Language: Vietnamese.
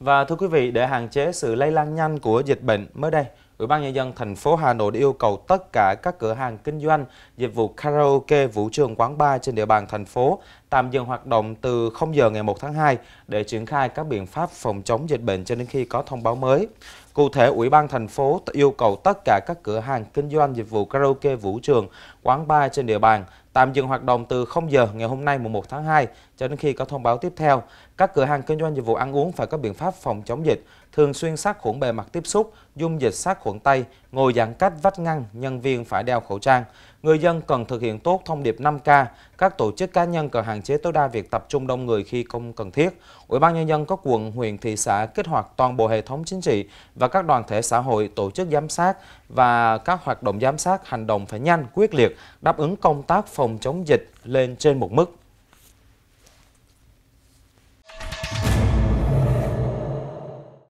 Và thưa quý vị, để hạn chế sự lây lan nhanh của dịch bệnh, mới đây, Ủy ban nhân dân thành phố Hà Nội đã yêu cầu tất cả các cửa hàng kinh doanh, dịch vụ karaoke, vũ trường, quán bar trên địa bàn thành phố tạm dừng hoạt động từ 0 giờ ngày 1 tháng 2 để triển khai các biện pháp phòng chống dịch bệnh cho đến khi có thông báo mới. Cụ thể, Ủy ban thành phố yêu cầu tất cả các cửa hàng kinh doanh dịch vụ karaoke, vũ trường, quán bar trên địa bàn tạm dừng hoạt động từ 0 giờ ngày hôm nay 1 tháng 2 cho đến khi có thông báo tiếp theo. Các cửa hàng kinh doanh dịch vụ ăn uống phải có biện pháp phòng chống dịch, thường xuyên sát khuẩn bề mặt tiếp xúc, dung dịch sát khuẩn tay, ngồi giãn cách vách ngăn, nhân viên phải đeo khẩu trang. Người dân cần thực hiện tốt thông điệp 5K, các tổ chức cá nhân cần hạn chế tối đa việc tập trung đông người khi không cần thiết. Ủy ban nhân dân các quận, huyện, thị xã kích hoạt toàn bộ hệ thống chính trị và các đoàn thể xã hội tổ chức giám sát và các hoạt động giám sát hành động phải nhanh, quyết liệt, đáp ứng công tác phòng chống dịch lên trên một mức.